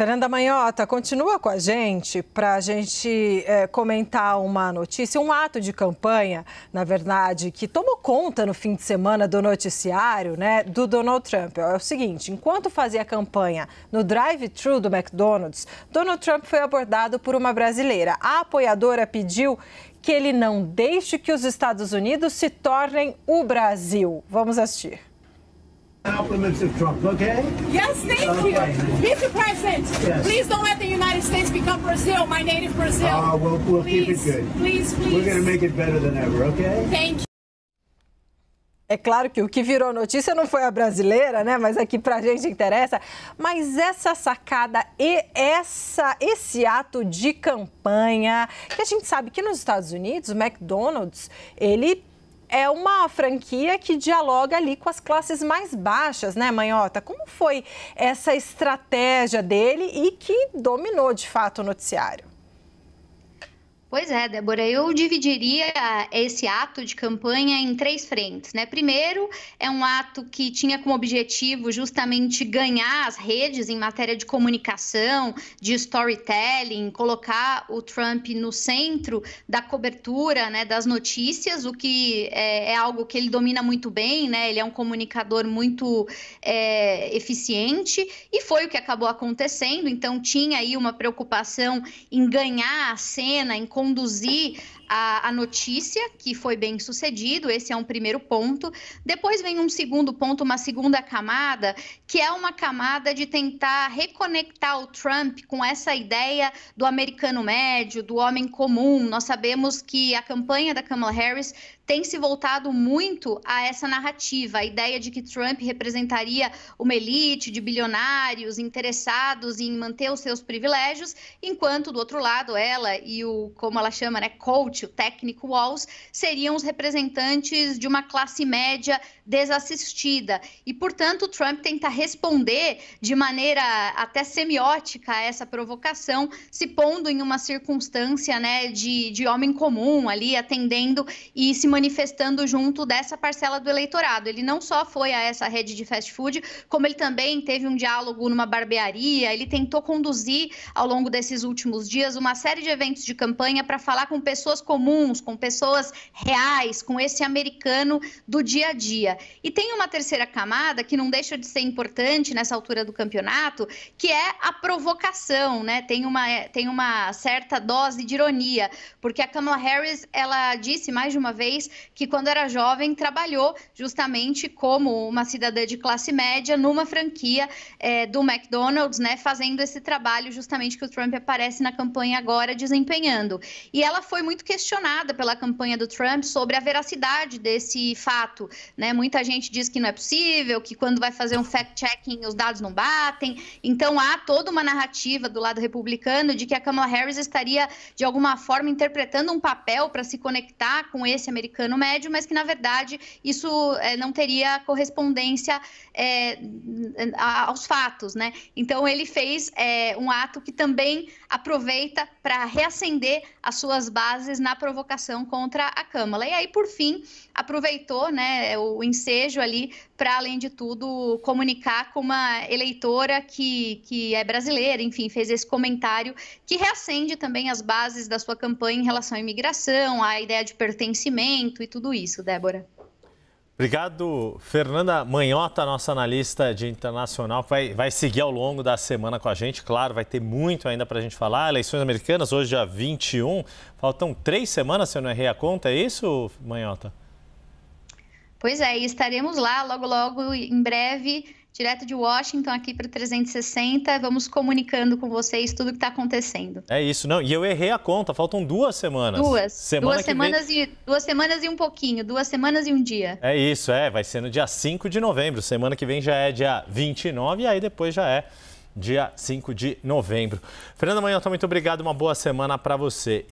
Fernanda Manhota, continua com a gente para a gente é, comentar uma notícia, um ato de campanha, na verdade, que tomou conta no fim de semana do noticiário né, do Donald Trump. É o seguinte: enquanto fazia campanha no drive-thru do McDonald's, Donald Trump foi abordado por uma brasileira. A apoiadora pediu que ele não deixe que os Estados Unidos se tornem o Brasil. Vamos assistir. Compliments of Trump, okay? Yes, thank okay. you. Mr. President, yes. please don't let the United States become Brazil, my native Brazil. Uh, we'll, we'll please, keep it good. Please, please. We're going to make it better than ever, okay? Thank you. É claro que o que virou notícia não foi a brasileira, né? Mas aqui pra gente interessa. Mas essa sacada e essa, esse ato de campanha, que a gente sabe que nos Estados Unidos, o McDonald's, ele é uma franquia que dialoga ali com as classes mais baixas, né, Manhota? Como foi essa estratégia dele e que dominou de fato o noticiário? Pois é, Débora, eu dividiria esse ato de campanha em três frentes. Né? Primeiro, é um ato que tinha como objetivo justamente ganhar as redes em matéria de comunicação, de storytelling, colocar o Trump no centro da cobertura né, das notícias, o que é, é algo que ele domina muito bem, né? ele é um comunicador muito é, eficiente, e foi o que acabou acontecendo. Então, tinha aí uma preocupação em ganhar a cena, em conduzir a, a, notícia, que foi bem sucedido, esse é um primeiro ponto. Depois vem um segundo ponto, uma segunda camada, que é uma camada de tentar reconectar o Trump com essa ideia do americano médio, do homem comum. Nós sabemos que a campanha da Kamala Harris tem se voltado muito a essa narrativa, a ideia de que Trump representaria uma elite de bilionários interessados em manter os seus privilégios, enquanto do outro lado ela e o como ela chama, né, coach, o técnico Walls, seriam os representantes de uma classe média desassistida. E, portanto, o Trump tenta responder de maneira até semiótica a essa provocação, se pondo em uma circunstância né, de, de homem comum ali, atendendo e se manifestando junto dessa parcela do eleitorado. Ele não só foi a essa rede de fast food, como ele também teve um diálogo numa barbearia, ele tentou conduzir ao longo desses últimos dias uma série de eventos de campanha para falar com pessoas comuns, com pessoas reais, com esse americano do dia a dia. E tem uma terceira camada que não deixa de ser importante nessa altura do campeonato, que é a provocação, né? Tem uma, é, tem uma certa dose de ironia, porque a Kamala Harris, ela disse mais de uma vez que quando era jovem trabalhou justamente como uma cidadã de classe média numa franquia é, do McDonald's, né? Fazendo esse trabalho justamente que o Trump aparece na campanha agora desempenhando. E ela foi muito questionada pela campanha do Trump sobre a veracidade desse fato. Né? Muita gente diz que não é possível, que quando vai fazer um fact-checking os dados não batem. Então há toda uma narrativa do lado republicano de que a Kamala Harris estaria, de alguma forma, interpretando um papel para se conectar com esse americano médio, mas que, na verdade, isso é, não teria correspondência é, aos fatos. Né? Então ele fez é, um ato que também aproveita para reacender as suas bases na provocação contra a Câmara. E aí, por fim, aproveitou né, o ensejo ali para, além de tudo, comunicar com uma eleitora que, que é brasileira, enfim, fez esse comentário que reacende também as bases da sua campanha em relação à imigração, à ideia de pertencimento e tudo isso, Débora. Obrigado, Fernanda Manhota, nossa analista de internacional, que vai, vai seguir ao longo da semana com a gente. Claro, vai ter muito ainda para a gente falar. Eleições americanas, hoje dia 21. Faltam três semanas, se eu não errei a conta, é isso, Manhota? Pois é, e estaremos lá logo, logo, em breve, direto de Washington aqui para 360. Vamos comunicando com vocês tudo que está acontecendo. É isso, não. E eu errei a conta. Faltam duas semanas. Duas. Semana duas semanas vem... e duas semanas e um pouquinho. Duas semanas e um dia. É isso, é. Vai ser no dia 5 de novembro. Semana que vem já é dia 29 e aí depois já é dia 5 de novembro. Fernanda Manhota, muito obrigado. Uma boa semana para você.